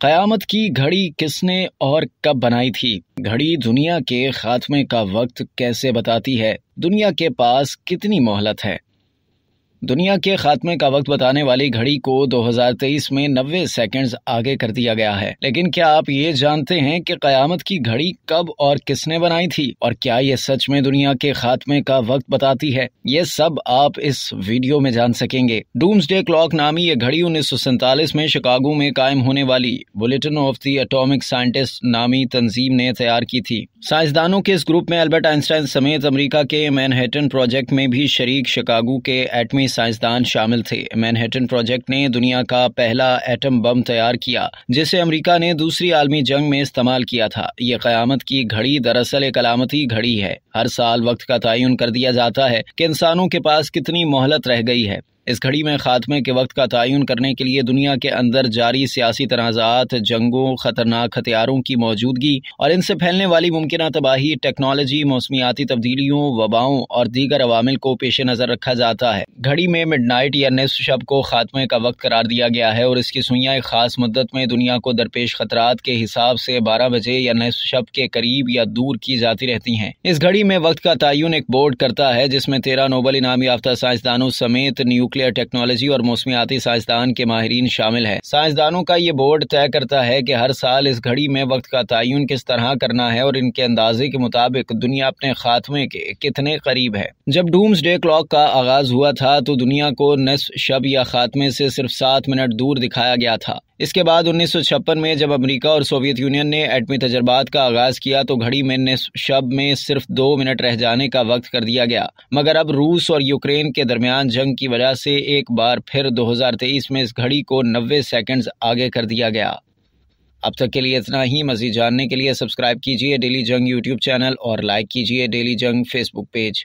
क़यामत की घड़ी किसने और कब बनाई थी घड़ी दुनिया के खात्मे का वक्त कैसे बताती है दुनिया के पास कितनी मोहलत है दुनिया के खात्मे का वक्त बताने वाली घड़ी को 2023 में 90 सेकंड्स आगे कर दिया गया है लेकिन क्या आप ये जानते हैं कि कयामत की घड़ी कब और किसने बनाई थी और क्या ये सच में दुनिया के खात्मे का वक्त बताती है ये सब आप इस वीडियो में जान सकेंगे डूम्स डे क्लॉक नामी ये घड़ी उन्नीस में शिकागो में कायम होने वाली bulletin of the atomic scientists नामी तंजीम ने तैयार की थी साइंसदानों के इस ग्रुप में अल्बर्ट आइंस्टाइन समेत अमरीका के मैनहेटन प्रोजेक्ट में भी शरीक शिकागो के एटमी साइंसदान शामिल थे मैनहेटन प्रोजेक्ट ने दुनिया का पहला एटम बम तैयार किया जिसे अमेरिका ने दूसरी आलमी जंग में इस्तेमाल किया था ये क्यामत की घड़ी दरअसल एक अलामती घड़ी है हर साल वक्त का तयन कर दिया जाता है कि इंसानों के पास कितनी मोहलत रह गई है इस घड़ी में खात्मे के वक्त का तयन करने के लिए दुनिया के अंदर जारी सियासी तनाज़ात जंगों खतरनाक हथियारों की मौजूदगी और इनसे फैलने वाली मुमकिन तबाही टेक्नोलॉजी मौसमियाती तब्दीलियों वबाओं और दीगर अवामिल को पेश नज़र रखा जाता है घड़ी में मिड नाइट या निसफ शब को खात्मे का वक्त करार दिया गया है और इसकी सुइयाँ एक खास मुद्दत में दुनिया को दरपेश खतरात के हिसाब से बारह बजे या निसफ शब के करीब या दूर की जाती रहती हैं इस घड़ी में वक्त का तयन एक बोर्ड करता है जिसमें तेरह नोबल इनाम याफ्ता साइंसदानों समेत न्यूक्लियर टेक्नोलॉजी और मौसमियाती साइंसदान के माहरीन शामिल है साइंसदानों का ये बोर्ड तय करता है की हर साल इस घड़ी में वक्त का तयन किस तरह करना है और इनके अंदाजे के मुताबिक दुनिया अपने खात्मे के कितने करीब है जब डूम्स डे क्लॉक का आगाज हुआ था तो दुनिया को नस्फ शब या खात्मे से सिर्फ सात मिनट दूर दिखाया गया था इसके बाद उन्नीस में जब अमेरिका और सोवियत यूनियन ने एटमी तजर्बात का आगाज़ किया तो घड़ी में शब में सिर्फ दो मिनट रह जाने का वक्त कर दिया गया मगर अब रूस और यूक्रेन के दरमियान जंग की वजह से एक बार फिर 2023 में इस घड़ी को 90 सेकंड्स आगे कर दिया गया अब तक के लिए इतना ही मजीद जानने के लिए सब्सक्राइब कीजिए डेली जंग यूट्यूब चैनल और लाइक कीजिए डेली जंग फेसबुक पेज